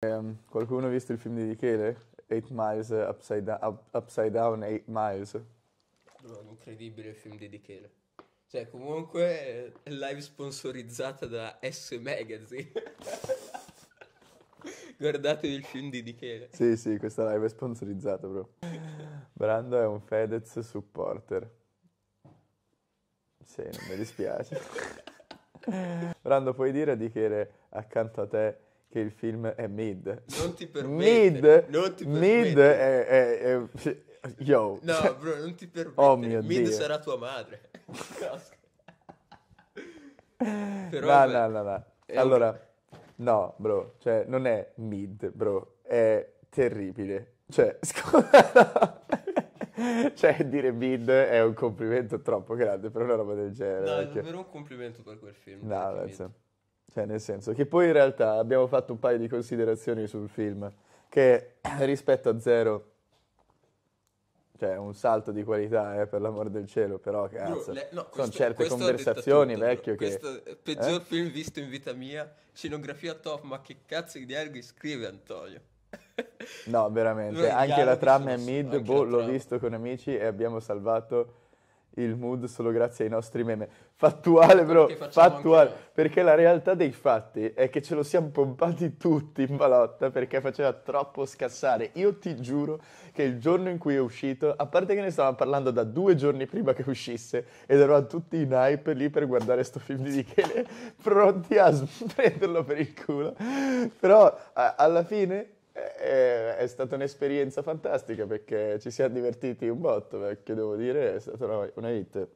Um, qualcuno ha visto il film di Michele? 8 Miles eh, Upside, down, up, upside Down 8 Miles. No, incredibile il film di Michele. Cioè, comunque, eh, live sponsorizzata da S Magazine. Guardate il film di Michele. Sì, sì, questa live è sponsorizzata, bro. Brando è un Fedez supporter. Sì, non mi dispiace. Brando, puoi dire di Michele accanto a te che il film è mid. Non ti permette. Mid, non ti mid è, è, è Yo. No, bro, non ti permettere. Oh mio Mid Dio. sarà tua madre. Però, no, no, no, no. Allora, un... no, bro, cioè, non è mid, bro, è terribile. Cioè, scusa, no. cioè, dire mid è un complimento troppo grande per una roba del genere. No, perché... è davvero un complimento per quel film. No, penso... Cioè, nel senso che poi in realtà abbiamo fatto un paio di considerazioni sul film che rispetto a zero cioè un salto di qualità eh, per l'amor del cielo però cazzo no, no, sono certe conversazioni tutto, vecchio bro. che questo è il peggior eh? film visto in vita mia scenografia top ma che cazzo di dialoghi scrive Antonio no veramente anche la trama è mid boh, l'ho visto con amici e abbiamo salvato il mood solo grazie ai nostri meme. Fattuale, bro, fattuale. Perché la realtà dei fatti è che ce lo siamo pompati tutti in balotta perché faceva troppo scassare. Io ti giuro che il giorno in cui è uscito, a parte che ne stavamo parlando da due giorni prima che uscisse, ed eravamo tutti in hype lì per guardare sto film di Michele, pronti a prenderlo per il culo. Però a- alla fine è, è stata un'esperienza fantastica perché ci siamo divertiti un botto, perché devo dire è stata una, una hit.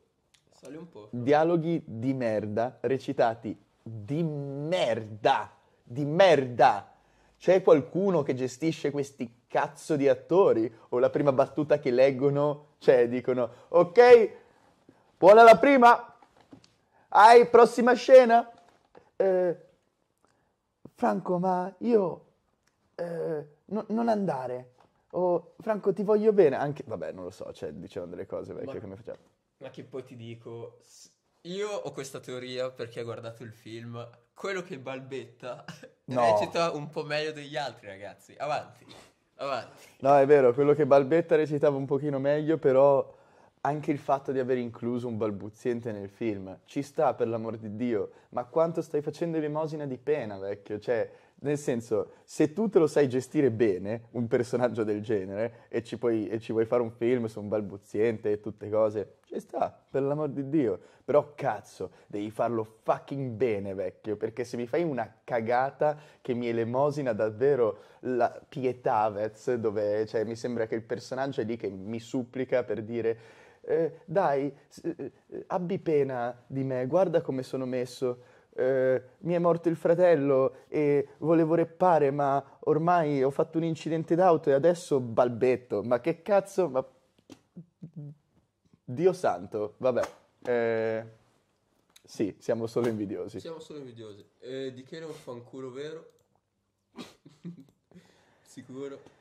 Sali un po'. Dialoghi di merda, recitati di merda, di merda. C'è qualcuno che gestisce questi cazzo di attori? O la prima battuta che leggono, cioè dicono, ok, buona la prima, hai prossima scena. Eh, Franco, ma io eh, no, non andare. O Franco ti voglio bene, anche... Vabbè, non lo so, cioè dicevano delle cose vecchie ma, che facciamo. Ma che poi ti dico, io ho questa teoria perché ho guardato il film, quello che balbetta no. recita un po' meglio degli altri ragazzi, avanti, avanti. No, è vero, quello che balbetta recitava un pochino meglio, però anche il fatto di aver incluso un balbuziente nel film ci sta per l'amor di Dio, ma quanto stai facendo elemosina di pena, vecchio? Cioè, nel senso, se tu te lo sai gestire bene, un personaggio del genere, e ci, puoi, e ci vuoi fare un film su un balbuziente e tutte cose, ci sta, per l'amor di Dio. Però cazzo, devi farlo fucking bene, vecchio, perché se mi fai una cagata che mi elemosina davvero la Pietavez, dove cioè, mi sembra che il personaggio è lì che mi supplica per dire eh, dai, eh, abbi pena di me, guarda come sono messo eh, mi è morto il fratello e volevo reppare, ma ormai ho fatto un incidente d'auto e adesso balbetto. Ma che cazzo, ma... Dio santo, vabbè. Eh, sì, siamo solo invidiosi. Siamo solo invidiosi. Eh, di che non fanculo vero? Sicuro.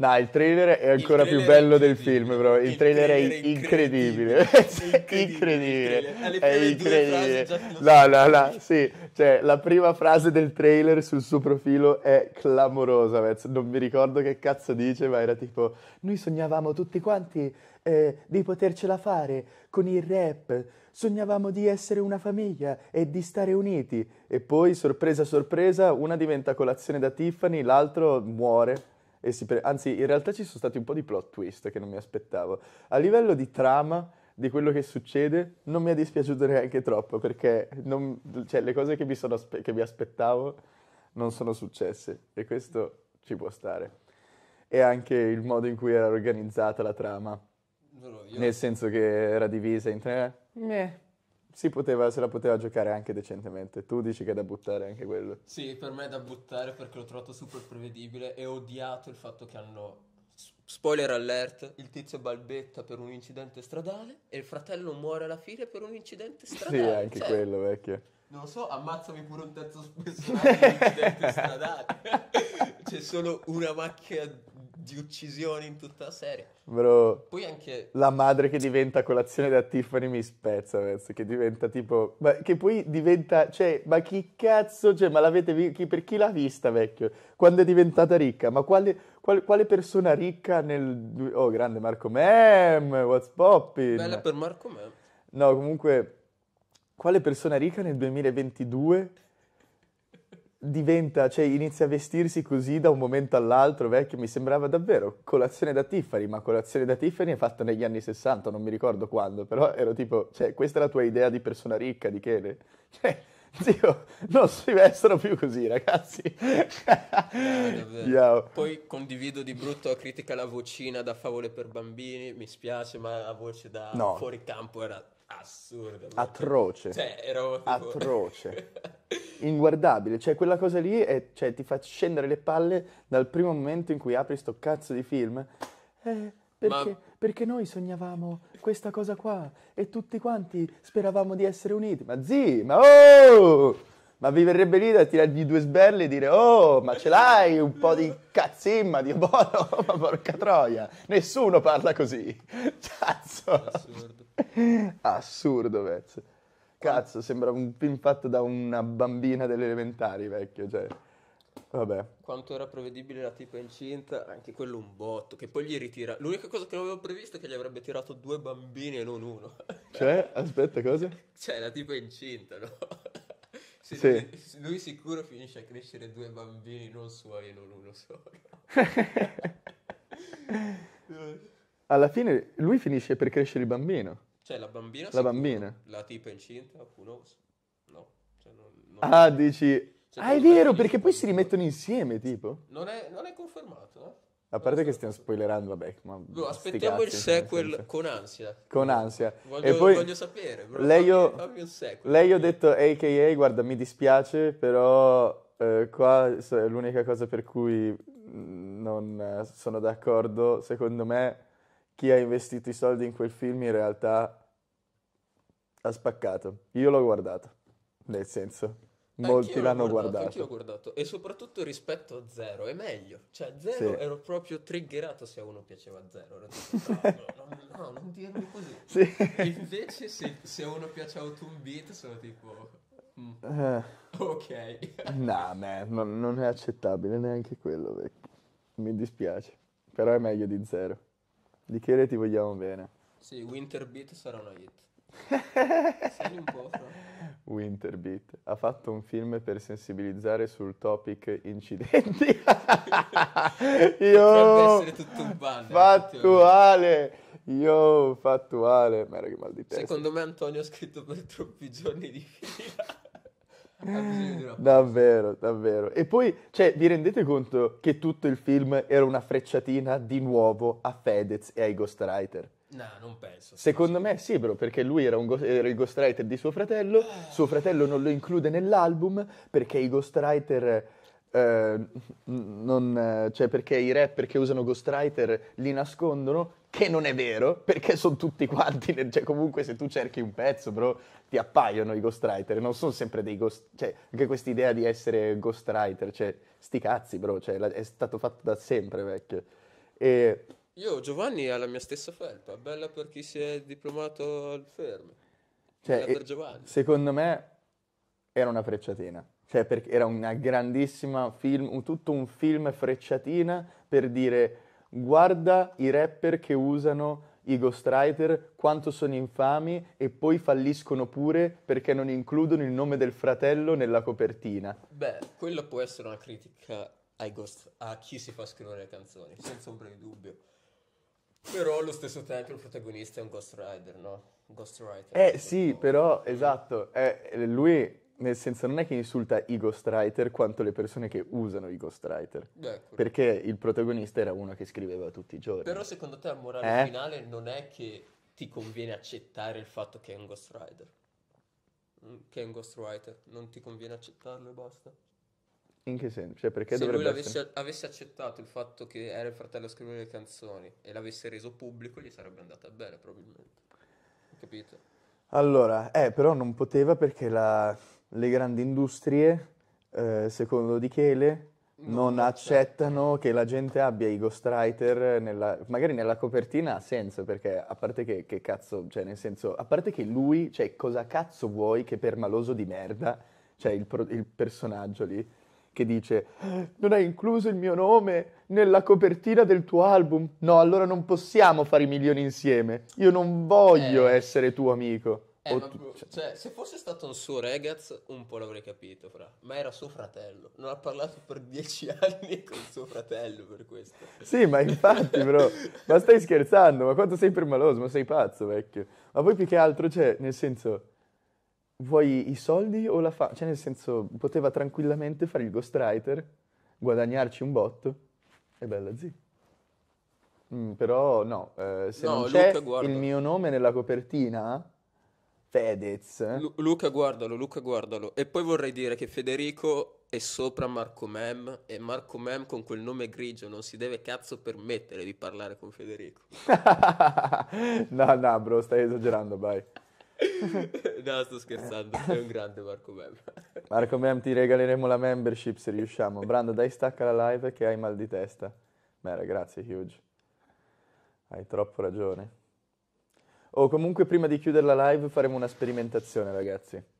No, il trailer è ancora trailer più bello del film, bro. Il, il trailer, trailer, è incredibile. Incredibile. incredibile. È incredibile. No, no, no, sì. Cioè, la prima frase del trailer sul suo profilo è clamorosa, Vez. Non mi ricordo che cazzo dice, ma era tipo... Noi sognavamo tutti quanti eh, di potercela fare con il rap. Sognavamo di essere una famiglia e di stare uniti. E poi, sorpresa, sorpresa, una diventa colazione da Tiffany, l'altro muore. Pre- anzi, in realtà ci sono stati un po' di plot twist che non mi aspettavo. A livello di trama, di quello che succede, non mi è dispiaciuto neanche troppo, perché non, cioè, le cose che mi, aspe- che mi aspettavo non sono successe, e questo ci può stare. E anche il modo in cui era organizzata la trama. Nel senso che era divisa in tre... Meh si poteva, se la poteva giocare anche decentemente. Tu dici che è da buttare anche quello. Sì, per me è da buttare perché l'ho trovato super prevedibile e ho odiato il fatto che hanno spoiler alert, il tizio balbetta per un incidente stradale e il fratello muore alla fine per un incidente stradale. Sì, anche cioè, quello vecchio. Non lo so, ammazzami pure un terzo personaggio un incidente stradale. C'è solo una macchina di uccisioni in tutta la serie. Bro, Poi anche... la madre che diventa colazione da Tiffany mi spezza, penso, che diventa tipo... Ma che poi diventa... Cioè, ma chi cazzo... Cioè, ma l'avete... visto? per chi l'ha vista, vecchio? Quando è diventata ricca? Ma quale, quale, quale persona ricca nel... Oh, grande Marco Mem, what's poppin'? Bella per Marco Mem. No, comunque... Quale persona ricca nel 2022 diventa, cioè inizia a vestirsi così da un momento all'altro, vecchio, mi sembrava davvero colazione da Tiffany, ma colazione da Tiffany è fatta negli anni 60, non mi ricordo quando, però ero tipo, cioè questa è la tua idea di persona ricca, di che? Cioè, zio, non si vestono più così ragazzi. No, Poi condivido di brutto a critica la vocina da favole per bambini, mi spiace, ma la voce da no. fuori campo era assurda. Atroce. Cioè, ero Atroce. inguardabile, cioè quella cosa lì è, cioè, ti fa scendere le palle dal primo momento in cui apri sto cazzo di film. Eh, perché, Ma... perché noi sognavamo questa cosa qua e tutti quanti speravamo di essere uniti. Ma zii, ma oh! Ma vi verrebbe lì da tirargli due sberle e dire Oh, ma ce l'hai un po' di cazzimma, di buono, ma porca troia. Nessuno parla così. Cazzo. Assurdo. Assurdo, pezzo. Cazzo, sembra un film fatto da una bambina delle elementari, vecchio, cioè... Vabbè. Quanto era prevedibile la tipa incinta, anche quello un botto, che poi gli ritira... L'unica cosa che non avevo previsto è che gli avrebbe tirato due bambini e non uno. Cioè, aspetta, cosa? Cioè, la tipa incinta, no? Sì, sì. Lui, lui, sicuro finisce a crescere due bambini, non suoi e non uno solo. Alla fine lui finisce per crescere il bambino. Cioè, la bambina... La bambina? la tipa incinta, who knows? No. Cioè, non, non ah, dici... Cioè, ah, è vero, perché poi si rimettono insieme, tipo. Non è, non è confermato, no? Eh. A parte che stiamo spoilerando, vabbè, ma... Bro, aspettiamo cazzi, il sequel con ansia. Con ansia. Voglio, e poi, voglio sapere, bro. Lei ho, fammi, fammi lei ho detto, a.k.a., guarda, mi dispiace, però eh, qua l'unica cosa per cui mm, non eh, sono d'accordo, secondo me, chi ha investito i soldi in quel film in realtà ha spaccato. Io l'ho guardato, nel senso. Molti anch'io l'hanno guardato, guardato. Anch'io l'ho guardato. E soprattutto rispetto a Zero, è meglio. Cioè, Zero sì. ero proprio triggerato se a uno piaceva Zero. Ero tipo, no, no, no, non dirmi così. Sì. Invece se, se a uno piace Autumn Beat sono tipo... Mm. Eh. Ok. nah, man, non, non è accettabile neanche quello, vecchio. Mi dispiace. Però è meglio di Zero. Di che Chere ti vogliamo bene. Sì, Winter Beat sarà una hit. Sali un po'. Winterbeat ha fatto un film per sensibilizzare sul topic incidenti. Io essere tutto un banner. Fattuale. Io fattuale. Merda che mal di testa. Secondo me Antonio ha scritto per troppi giorni di fila. davvero, davvero. E poi, cioè, vi rendete conto che tutto il film era una frecciatina di nuovo a Fedez e ai Ghostwriter? No, non penso. Secondo me sì, bro, perché lui era, go- era, il ghostwriter di suo fratello, eh. suo fratello non lo include nell'album perché i ghostwriter... Eh, non, cioè perché i rapper che usano ghostwriter li nascondono, che non è vero, perché sono tutti quanti, cioè comunque se tu cerchi un pezzo, bro, ti appaiono i ghostwriter, non sono sempre dei ghost, cioè anche questa idea di essere ghostwriter, cioè sti cazzi, bro, cioè, è stato fatto da sempre, vecchio. E io Giovanni ha la mia stessa felpa, bella per chi si è diplomato al fermo. Cioè, bella per Giovanni. Secondo me era una frecciatina. Cioè, perché era una grandissima film, un, tutto un film frecciatina per dire guarda i rapper che usano i ghostwriter quanto sono infami e poi falliscono pure perché non includono il nome del fratello nella copertina. Beh, quella può essere una critica ai ghost, a chi si fa scrivere le canzoni, senza ombra di dubbio. Però allo stesso tempo il protagonista è un Ghost Rider, no? Ghost Rider. Eh sì, modo. però, esatto, eh, lui nel senso non è che insulta i ghost rider quanto le persone che usano i ghostwriter. Eh, ecco. perché il protagonista era uno che scriveva tutti i giorni. Però secondo te la morale eh? finale non è che ti conviene accettare il fatto che è un ghost rider? Mm, che è un ghost rider? non ti conviene accettarlo e basta. In che senso? Cioè, perché Se lui dovrebbe avesse, avesse accettato il fatto che era il fratello a scrivere le canzoni e l'avesse reso pubblico, gli sarebbe andata bene, probabilmente. Capito? Allora, eh, però non poteva perché la, le grandi industrie, eh, secondo Di Chele, non, non accettano che la gente abbia i ghostwriter nella, magari nella copertina ha senso perché a parte che, che cazzo cioè nel senso a parte che lui cioè cosa cazzo vuoi che per maloso di merda cioè il, pro, il personaggio lì che dice non hai incluso il mio nome nella copertina del tuo album. No, allora non possiamo fare i milioni insieme. Io non voglio eh. essere tuo amico. Eh, ma, tu... Cioè, cioè, se fosse stato un suo ragazzo, un po' l'avrei capito, fra. ma era suo fratello. Non ha parlato per dieci anni con suo fratello per questo. Sì, ma infatti, però ma stai scherzando? Ma quanto sei permaloso, ma sei pazzo, vecchio. Ma poi più che altro, cioè, nel senso vuoi i soldi o la fa? Cioè, nel senso, poteva tranquillamente fare il ghostwriter, guadagnarci un botto e bella zia. Mm, però no, eh, se no, non c'è Luca, il mio nome nella copertina, Fedez. Lu- Luca guardalo, Luca guardalo. E poi vorrei dire che Federico è sopra Marco Mem e Marco Mem con quel nome grigio non si deve cazzo permettere di parlare con Federico. no, no, bro, stai esagerando, vai. No, sto scherzando, sei un grande Marco Mem. Marco Mem, ti regaleremo la membership se riusciamo. Brando, dai stacca la live che hai mal di testa. Mera, grazie, Huge. Hai troppo ragione. O oh, comunque prima di chiudere la live faremo una sperimentazione, ragazzi.